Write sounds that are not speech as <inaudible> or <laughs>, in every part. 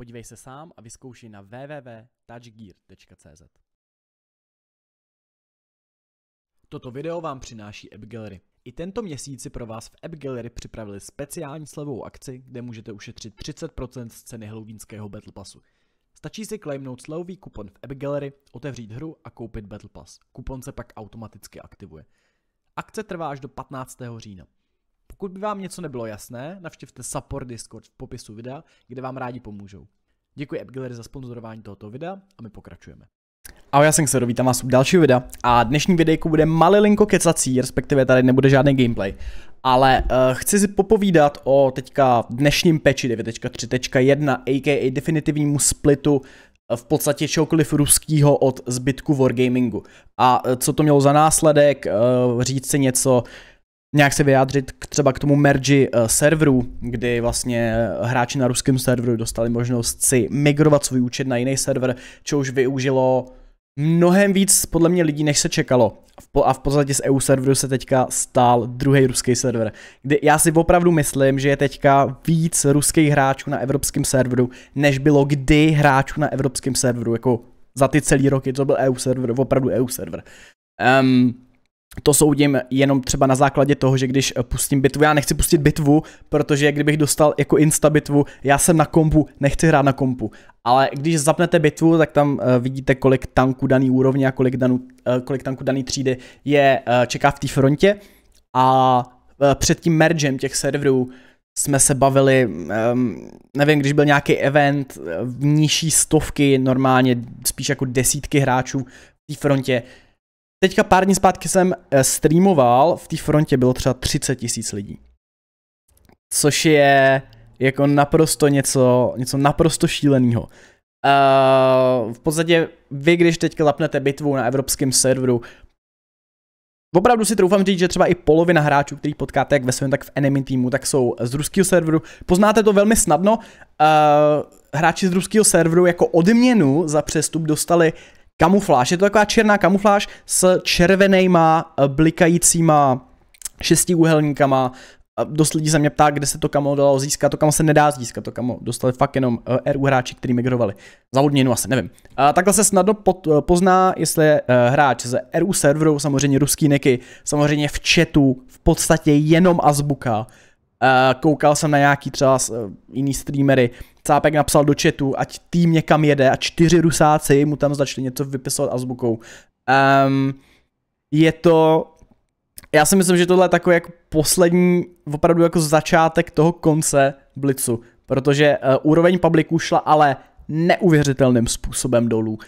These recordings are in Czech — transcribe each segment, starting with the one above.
Podívej se sám a vyzkoušej na www.touchgear.cz. Toto video vám přináší App Gallery. I tento měsíc si pro vás v App Gallery připravili speciální slevovou akci, kde můžete ušetřit 30% z ceny halloweenského Battle Passu. Stačí si klejmnout slevový kupon v App Gallery, otevřít hru a koupit Battle Pass. Kupon se pak automaticky aktivuje. Akce trvá až do 15. října. Pokud by vám něco nebylo jasné, navštivte support Discord v popisu videa, kde vám rádi pomůžou. Děkuji AppGallery za sponzorování tohoto videa a my pokračujeme. Ahoj, já jsem se vítám vás u dalšího videa a dnešní videjku bude malilinko kecací, respektive tady nebude žádný gameplay. Ale uh, chci si popovídat o teďka dnešním peči 9.3.1 aka definitivnímu splitu eh, v podstatě čokoliv ruskýho od zbytku Wargamingu. A eh, co to mělo za následek, říct si něco nějak se vyjádřit k, třeba k tomu merži uh, eh, serverů, kdy vlastně eh, hráči na ruském serveru dostali možnost si migrovat svůj účet na jiný server, čo už využilo mnohem víc podle mě lidí, než se čekalo. A v podstatě z EU serveru se teďka stál druhý ruský server. Kdy já si opravdu myslím, že je teďka víc ruských hráčů na evropském serveru, než bylo kdy hráčů na evropském serveru, jako za ty celý roky, co byl EU server, opravdu EU server. Um, to soudím jenom třeba na základě toho, že když eh, pustím bitvu, já nechci pustit bitvu, protože kdybych dostal jako insta bitvu, já jsem na kompu, nechci hrát na kompu. Ale když zapnete bitvu, tak tam eh, vidíte, kolik tanků daný úrovně a kolik, danu, eh, kolik tanků daný třídy je čeká v té frontě. A před tím mergem těch serverů jsme se bavili, um, nevím, když byl nějaký event v nižší stovky, normálně spíš jako desítky hráčů v té frontě, Teďka pár dní zpátky jsem eh, streamoval, v té frontě bylo třeba 30 tisíc lidí. Což je jako naprosto něco, něco naprosto šíleného. Uh, v podstatě vy, když teď lapnete bitvu na evropském serveru, Opravdu si troufám říct, že třeba i polovina hráčů, který potkáte jak ve svém, tak v enemy týmu, tak jsou z ruského serveru. Poznáte to velmi snadno. Uh, hráči z ruského serveru jako odměnu za přestup dostali kamufláž. Je to taková černá kamufláž s červenýma, eh, blikajícíma šestiúhelníkama. Eh, dost lidí se mě ptá, kde se to kamo dalo získat. To kamo se nedá získat, to kamo dostali fakt jenom eh, RU hráči, kteří migrovali. Za odměnu asi, nevím. A takhle se snadno pozná, jestli je hráč ze RU serveru, samozřejmě ruský neky, samozřejmě v chatu, v podstatě jenom azbuka. Eh, koukal jsem na nějaký třeba eh, jiný streamery, Cápek napsal do chatu, ať tým někam jede a čtyři rusáci mu tam začali něco vypisovat azbukou. Um, je to, já si myslím, že tohle je takový jako poslední, opravdu jako začátek toho konce Blitzu, protože uh, úroveň publiku šla ale neuvěřitelným způsobem dolů. Uh,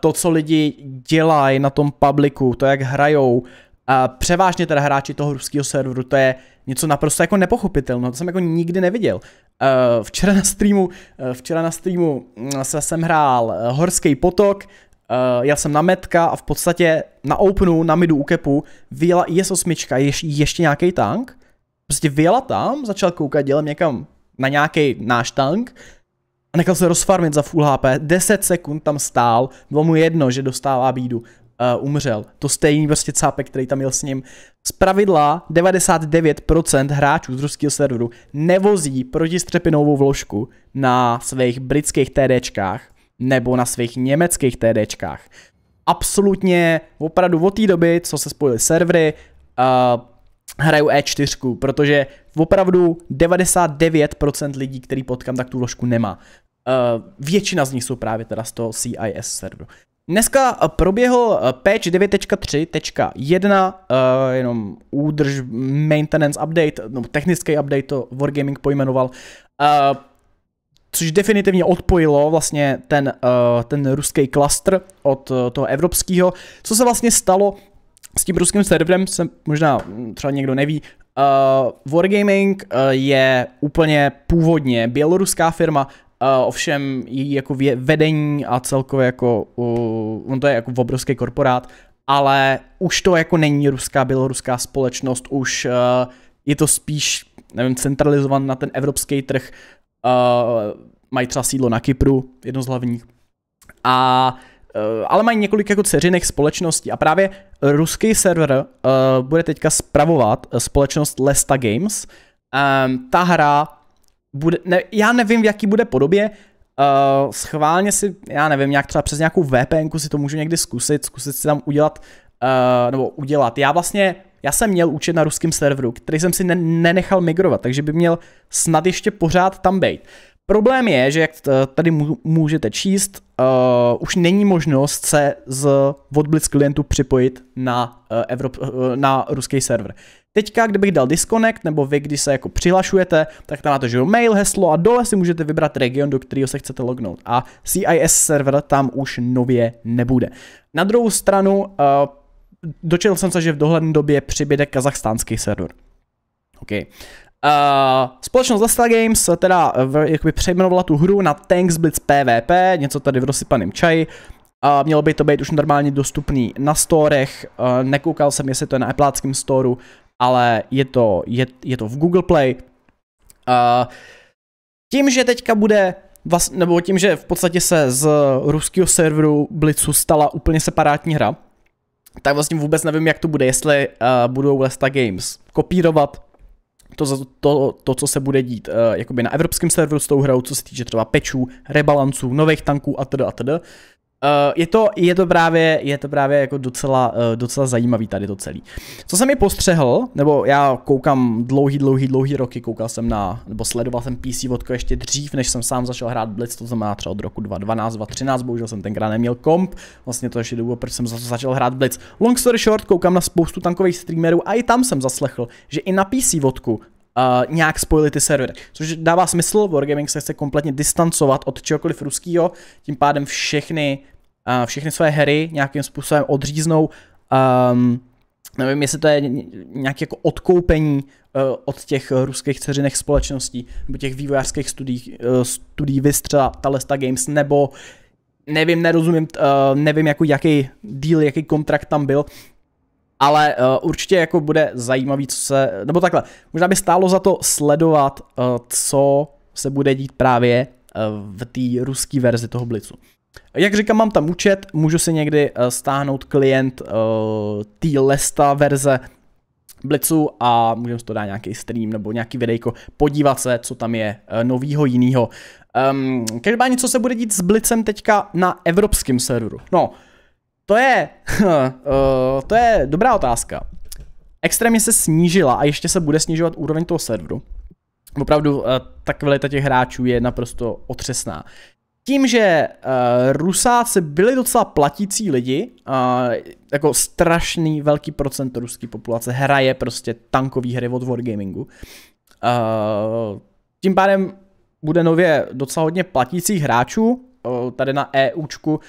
to, co lidi dělají na tom publiku, to, jak hrajou, a převážně teda hráči toho ruského serveru, to je něco naprosto jako nepochopitelného, to jsem jako nikdy neviděl. Uh, včera na streamu, uh, včera na streamu hm, se jsem hrál eh, Horský potok, Uh, já jsem na metka a v podstatě na openu, na midu u kepu, vyjela IS-8, ješ, ještě nějaký tank, prostě vyjela tam, začal koukat dělem někam na nějaký náš tank a nechal se rozfarmit za full HP, 10 sekund tam stál, bylo mu jedno, že dostává bídu uh, umřel. To stejný prostě cápek, který tam jel s ním. Z pravidla 99% hráčů z ruského serveru nevozí protistřepinovou vložku na svých britských TDčkách nebo na svých německých TDčkách. Absolutně opravdu od té doby, co se spojily servery, uh, eh, hraju E4, protože opravdu 99% lidí, který potkám, tak tu vložku nemá. Uh, většina z nich jsou právě teda z toho CIS serveru. Dneska eh, proběhl eh, patch 9.3.1, eh, jenom údrž, maintenance update, no, technický update to Wargaming pojmenoval, což definitivně odpojilo vlastně ten, ten ruský klastr od toho evropského. Co se vlastně stalo s tím ruským serverem, se možná hm, třeba někdo neví, Uh, Wargaming uh, je úplně původně běloruská firma, ovšem její jako vedení a celkově jako, uh, on to je jako obrovský korporát, ale už to jako není ruská, běloruská společnost, už uh, je to spíš, nevím, centralizovan na ten evropský trh, uh, mají třeba sídlo na Kypru, jedno z hlavních. A uh, ale mají několik jako dceřinek společností a právě ruský server uh, bude teďka spravovat společnost Lesta Games. Um, ta hra bude, ne, já nevím v jaký bude podobě, Uh, schválně si, já nevím, nějak třeba přes nějakou VPN si to můžu někdy zkusit, zkusit si tam udělat, uh, nebo udělat. Já vlastně, já jsem měl účet na ruském serveru, který jsem si ne- nenechal migrovat, takže by měl snad ještě pořád tam být. Problém je, že jak tady můžete číst, uh, už není možnost se z Vodblitz klientu připojit na, uh, Evrop, uh, na ruský server. Teďka, kdybych dal disconnect, nebo vy, když se jako přihlašujete, tak tam máte že jo, mail, heslo a dole si můžete vybrat region, do kterého se chcete lognout. A CIS server tam už nově nebude. Na druhou stranu, uh, dočetl jsem se, že v dohledné době přibude kazachstánský server. OK. Uh, společnost Lestar Games teda eh, v, jakoby přejmenovala tu hru na Tanks Blitz PvP, něco tady v rozsypaném čaji. A mělo by to být už normálně dostupný na storech, nekoukal jsem, jestli to je na Appleckém storu ale je to, je, je to v Google Play. Uh, tím, že teďka bude vlastně, nebo tím, že v podstatě se z ruského serveru Blitzu stala úplně separátní hra, tak vlastně vůbec nevím, jak to bude, jestli uh, budou Lesta Games kopírovat to, to, to, co se bude dít uh, jakoby na evropském serveru s tou hrou, co se týče třeba pečů, rebalanců, nových tanků a atd. atd. Uh, je, to, je, to právě, je to právě jako docela, uh, docela zajímavý tady to celý. Co jsem mi postřehl, nebo já koukám dlouhý, dlouhý, dlouhý roky, koukal jsem na, nebo sledoval jsem PC vodko ještě dřív, než jsem sám začal hrát Blitz, to znamená třeba od roku 2012, 2013, bohužel jsem tenkrát neměl komp, vlastně to ještě důvod, proč jsem začal hrát Blitz. Long story short, koukám na spoustu tankových streamerů a i tam jsem zaslechl, že i na PC vodku uh, nějak spojili ty servery. Což dává smysl, Wargaming se chce kompletně distancovat od čehokoliv ruského, tím pádem všechny všechny své hry nějakým způsobem odříznou. Um, nevím, jestli to je nějaké jako odkoupení uh, od těch ruských ceřinek společností nebo těch vývojářských studií, uh, studií Vystřela, Talesta Games, nebo nevím, nerozumím, uh, nevím, jako jaký deal, jaký kontrakt tam byl, ale uh, určitě jako bude zajímavý, co se, nebo takhle, možná by stálo za to sledovat, uh, co se bude dít právě uh, v té ruské verzi toho Blicu. Jak říkám, mám tam účet, můžu si někdy eh, stáhnout klient eh, té Lesta verze Blitzu a můžeme si to dát nějaký stream nebo nějaký videjko, podívat se, co tam je eh, novýho jinýho. Um, každopádně, co se bude dít s Blitzem teďka na evropském serveru? No, to je, uh, <laughs> to je dobrá otázka. Extrémně se snížila a ještě se bude snižovat úroveň toho serveru. Opravdu, uh, ta kvalita těch hráčů je naprosto otřesná tím, že uh, Rusáci byli docela platící lidi, uh, jako strašný velký procent ruské populace hraje prostě tankový hry od Wargamingu, uh, tím pádem bude nově docela hodně platících hráčů, uh, tady na EUčku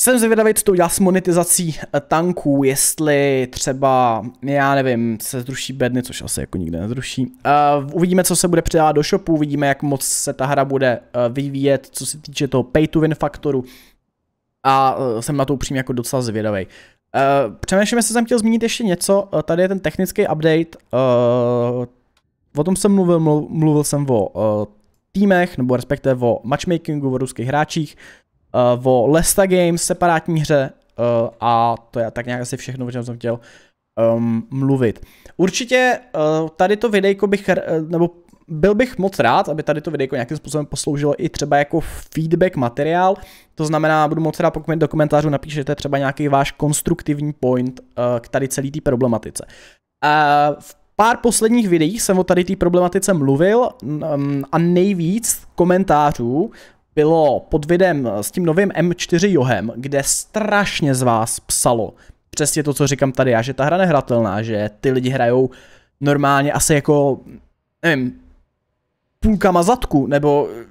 jsem zvědavý, co to udělá s monetizací eh, tanků, jestli třeba, já nevím, se zruší bedny, což asi jako nikde nezruší. Uh, uvidíme, co se bude přidávat do shopu, uvidíme, jak moc se ta hra bude uh, vyvíjet, co se týče toho pay to win faktoru. A uh, jsem na to upřímně jako docela zvědavý. Uh, přemýšlím, jestli jsem chtěl zmínit ještě něco, uh, tady je ten technický update, uh, o tom jsem mluvil, mluvil, mluvil jsem o uh, týmech, nebo respektive o matchmakingu, o ruských hráčích, uh, o Lesta Games, separátní hře uh, a to je tak nějak asi všechno, o čem jsem chtěl um, mluvit. Určitě uh, tady to videjko bych, uh, nebo byl bych moc rád, aby tady to videjko nějakým způsobem posloužilo i třeba jako feedback materiál, to znamená, budu moc rád, pokud mi do komentářů napíšete třeba nějaký váš konstruktivní point uh, k tady celé té problematice. Uh, v pár posledních videích jsem o tady té problematice mluvil um, a nejvíc komentářů bylo pod videem eh, s tím novým M4 Johem, kde strašně z vás psalo přesně to, co říkám tady já, že ta hra nehratelná, že ty lidi hrajou normálně asi jako, nevím, půlkama zadku, nebo eh,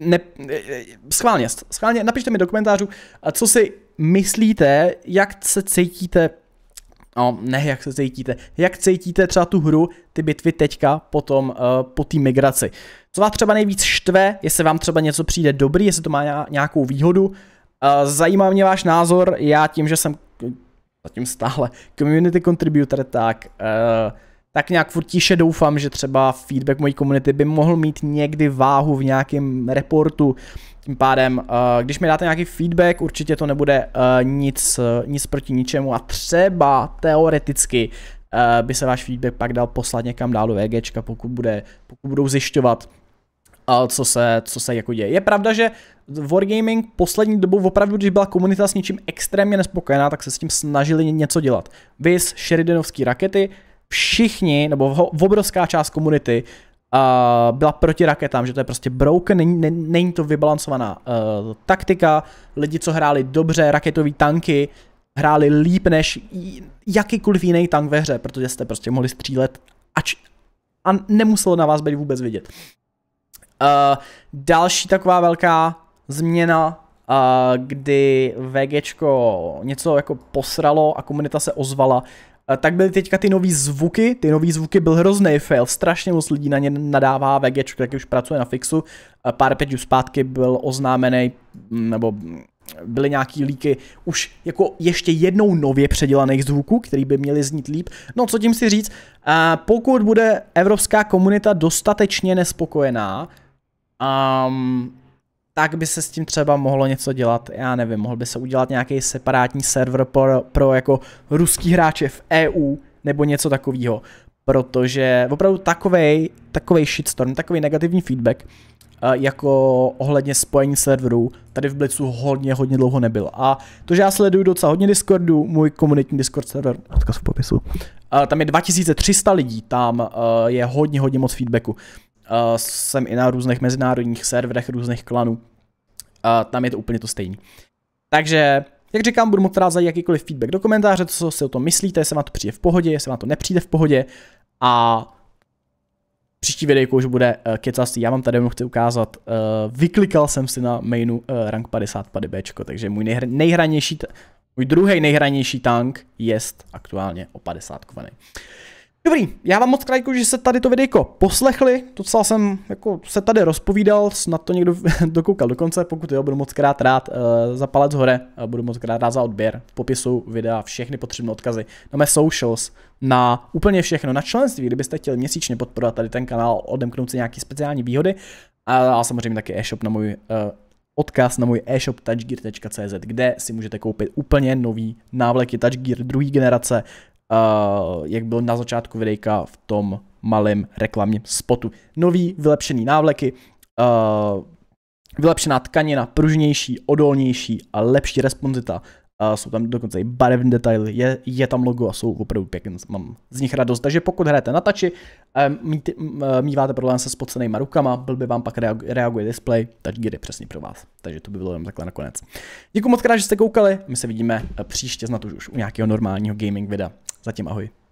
ne, eh, schválně, schválně, napište mi do komentářů, co si myslíte, jak se cítíte No, ne, jak se cítíte. Jak cítíte třeba tu hru, ty bitvy teďka potom uh, eh, po té migraci. Co vás třeba nejvíc štve, jestli vám třeba něco přijde dobrý, jestli to má nějakou výhodu. Uh, zajímá mě váš názor, já tím, že jsem zatím stále community contributor, tak uh, tak nějak furt tiše doufám, že třeba feedback mojí komunity by mohl mít někdy váhu v nějakém reportu. Tím pádem, eh, když mi dáte nějaký feedback, určitě to nebude eh, nic, eh, nic proti ničemu a třeba teoreticky by se váš feedback pak dal poslat někam dál do VGčka, pokud, bude, pokud budou zjišťovat, co se, co se jako děje. Je pravda, že Wargaming poslední dobou opravdu, když byla komunita s něčím extrémně nespokojená, tak se s tím snažili něco dělat. Vys, Sheridanovský rakety, všichni, nebo v obrovská část komunity uh, byla proti raketám, že to je prostě broken, není, není to vybalancovaná uh, taktika, lidi, co hráli dobře raketové tanky, hráli líp než jakýkoliv jiný tank ve hře, protože jste prostě mohli střílet ač, a nemuselo na vás být vůbec vidět. Uh, další taková velká změna kdy VGčko něco jako posralo a komunita se ozvala, eh, tak byly teďka ty nový zvuky, ty nový zvuky byl hrozný fail, strašně moc lidí na ně nadává VG, taky už pracuje na fixu, eh, pár pět zpátky byl oznámený, mm, nebo mm, byly nějaký líky už jako ještě jednou nově předělaných zvuků, který by měly znít líp. No co tím si říct, eh, pokud bude evropská komunita dostatečně nespokojená, um, tak by se s tím třeba mohlo něco dělat, já nevím, mohl by se udělat nějaký separátní server pro, pro jako ruský hráče v EU nebo něco takového, protože opravdu takovej, takovej shitstorm, takový negativní feedback eh, jako ohledně spojení serverů tady v Blitzu hodně, hodně dlouho nebyl. A to, že já sleduju docela hodně Discordu, můj komunitní Discord server, odkaz v popisu, eh, tam je 2300 lidí, tam eh, je hodně, hodně moc feedbacku jsem i na různých mezinárodních serverech různých klanů. A tam je to úplně to stejné. Takže jak říkám, budu moc rád za jakýkoliv feedback do komentáře, co si o tom myslíte, jestli vám to přijde v pohodě, jestli vám to nepřijde v pohodě a příští videjku už bude uh, eh, kecastý. Já vám tady jenom chci ukázat, uh, vyklikal jsem si na mainu uh, rank 50 pady Bčko, takže můj nejhr- nejhranější, t- můj druhý nejhranější tank je aktuálně o 50 kovaný. Dobrý, já vám moc krajku, že se tady to videjko poslechli, docela jsem jako se tady rozpovídal, snad to někdo <laughs> dokoukal dokonce, pokud jo, budu moc krát rád uh, za palec hore, uh, budu moc krát rád za odběr, v popisu videa všechny potřebné odkazy na no, mé socials, na úplně všechno, na členství, kdybyste chtěli měsíčně podporovat tady ten kanál, odemknout si nějaké speciální výhody a, a samozřejmě taky e-shop na můj uh, odkaz na můj e-shop touchgear.cz, kde si můžete koupit úplně nový návleky Touchgear druhé generace, uh, jak byl na začátku videjka v tom malém reklamním spotu. Nový vylepšený návleky, uh, vylepšená tkanina, pružnější, odolnější a lepší responsita a jsou tam dokonce i barevné detaily, je, je tam logo a jsou opravdu pěkné, mám z nich radost. Takže pokud hrajete na tači, ehm, míváte problém se spocenýma rukama, by vám pak reaguje display, tak je přesně pro vás. Takže to by bylo jenom takhle nakonec. Děkuji moc krát, že jste koukali, my se vidíme eh, příště, snad už u nějakého normálního gaming videa. Zatím ahoj.